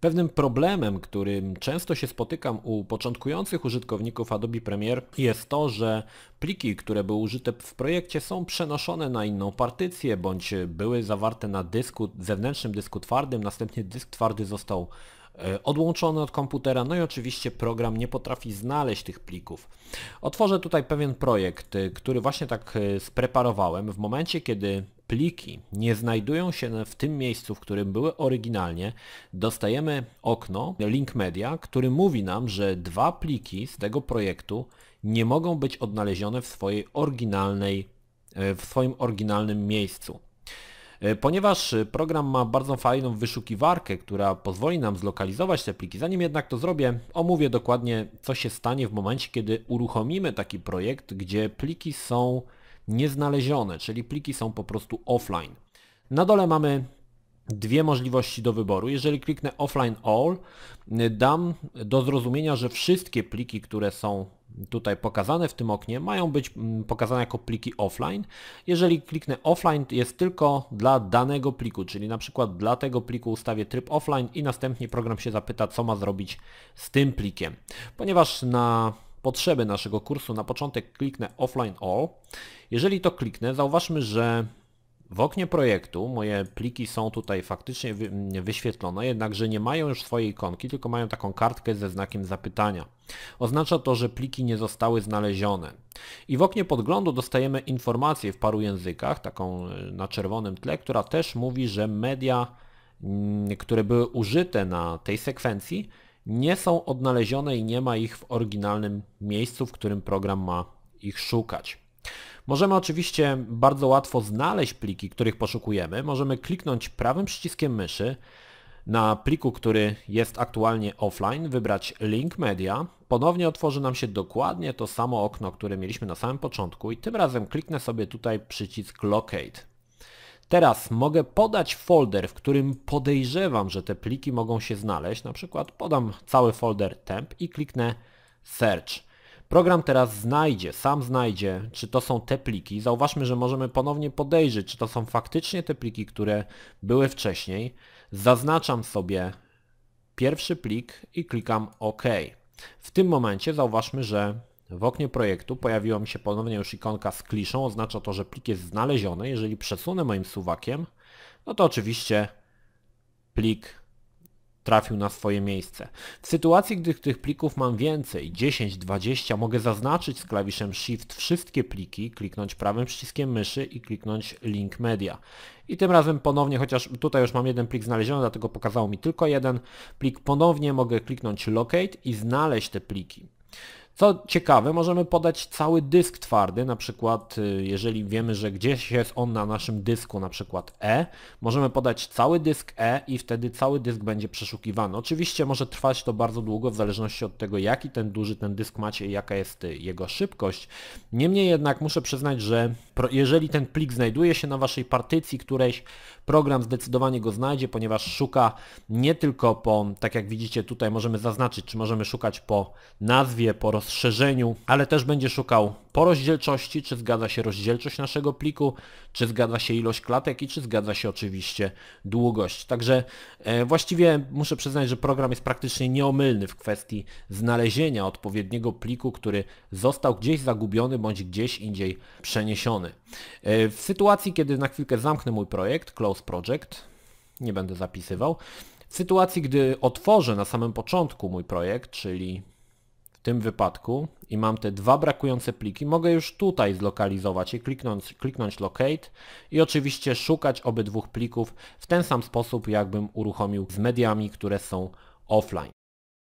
Pewnym problemem, którym często się spotykam u początkujących użytkowników Adobe Premiere jest to, że pliki, które były użyte w projekcie są przenoszone na inną partycję bądź były zawarte na dysku, zewnętrznym dysku twardym, następnie dysk twardy został e, odłączony od komputera, no i oczywiście program nie potrafi znaleźć tych plików. Otworzę tutaj pewien projekt, e, który właśnie tak e, spreparowałem. W momencie, kiedy pliki nie znajdują się w tym miejscu, w którym były oryginalnie, dostajemy okno link media, który mówi nam, że dwa pliki z tego projektu nie mogą być odnalezione w swojej oryginalnej, e, w swoim oryginalnym miejscu. E, ponieważ program ma bardzo fajną wyszukiwarkę, która pozwoli nam zlokalizować te pliki, zanim jednak to zrobię, omówię dokładnie co się stanie w momencie, kiedy uruchomimy taki projekt, gdzie pliki są nieznalezione, czyli pliki są po prostu offline. Na dole mamy dwie możliwości do wyboru. Jeżeli kliknę offline all, dam do zrozumienia, że wszystkie pliki, które są tutaj pokazane w tym oknie, mają być mm, pokazane jako pliki offline. Jeżeli kliknę offline, jest tylko dla danego pliku, czyli na przykład dla tego pliku ustawię tryb offline i następnie program się zapyta, co ma zrobić z tym plikiem. Ponieważ na potrzeby naszego kursu na początek kliknę Offline All. Jeżeli to kliknę, zauważmy, że w oknie projektu moje pliki są tutaj faktycznie mm, wyświetlone, jednakże nie mają już swojej ikonki, tylko mają taką kartkę ze znakiem zapytania. Oznacza to, że pliki nie zostały znalezione. I w oknie podglądu dostajemy informację w paru językach, taką y, na czerwonym tle, która też mówi, że media, mm, które były użyte na tej sekwencji, nie są odnalezione i nie ma ich w oryginalnym miejscu, w którym program ma ich szukać. Możemy oczywiście bardzo łatwo znaleźć pliki, których poszukujemy. Możemy kliknąć prawym przyciskiem myszy na pliku, który jest aktualnie offline, wybrać Link Media. Ponownie otworzy nam się dokładnie to samo okno, które mieliśmy na samym początku i tym razem kliknę sobie tutaj przycisk Locate. Teraz mogę podać folder, w którym podejrzewam, że te pliki mogą się znaleźć. Na przykład podam cały folder temp i kliknę search. Program teraz znajdzie, sam znajdzie, czy to są te pliki. Zauważmy, że możemy ponownie podejrzeć, czy to są faktycznie te pliki, które były wcześniej. Zaznaczam sobie pierwszy plik i klikam OK. W tym momencie zauważmy, że w oknie projektu pojawiła mi się ponownie już ikonka z kliszą, oznacza to, że plik jest znaleziony. Jeżeli przesunę moim suwakiem, no to oczywiście plik trafił na swoje miejsce. W sytuacji, gdy tych plików mam więcej, 10, 20, mogę zaznaczyć z klawiszem Shift wszystkie pliki, kliknąć prawym przyciskiem myszy i kliknąć Link Media. I tym razem ponownie, chociaż tutaj już mam jeden plik znaleziony, dlatego pokazało mi tylko jeden plik, ponownie mogę kliknąć Locate i znaleźć te pliki. Co ciekawe, możemy podać cały dysk twardy, na przykład y, jeżeli wiemy, że gdzieś jest on na naszym dysku, na przykład E, możemy podać cały dysk E i wtedy cały dysk będzie przeszukiwany. Oczywiście może trwać to bardzo długo w zależności od tego, jaki ten duży ten dysk macie i jaka jest y, jego szybkość. Niemniej jednak muszę przyznać, że jeżeli ten plik znajduje się na waszej partycji którejś, program zdecydowanie go znajdzie, ponieważ szuka nie tylko po, tak jak widzicie tutaj możemy zaznaczyć, czy możemy szukać po nazwie, po rozszerzeniu, rozszerzeniu, ale też będzie szukał po rozdzielczości, czy zgadza się rozdzielczość naszego pliku, czy zgadza się ilość klatek i czy zgadza się oczywiście długość. Także e, właściwie muszę przyznać, że program jest praktycznie nieomylny w kwestii znalezienia odpowiedniego pliku, który został gdzieś zagubiony bądź gdzieś indziej przeniesiony. E, w sytuacji, kiedy na chwilkę zamknę mój projekt, close project, nie będę zapisywał, w sytuacji, gdy otworzę na samym początku mój projekt, czyli w tym wypadku i mam te dwa brakujące pliki, mogę już tutaj zlokalizować je, kliknąć, kliknąć locate i oczywiście szukać obydwóch plików w ten sam sposób, jakbym uruchomił z mediami, które są offline.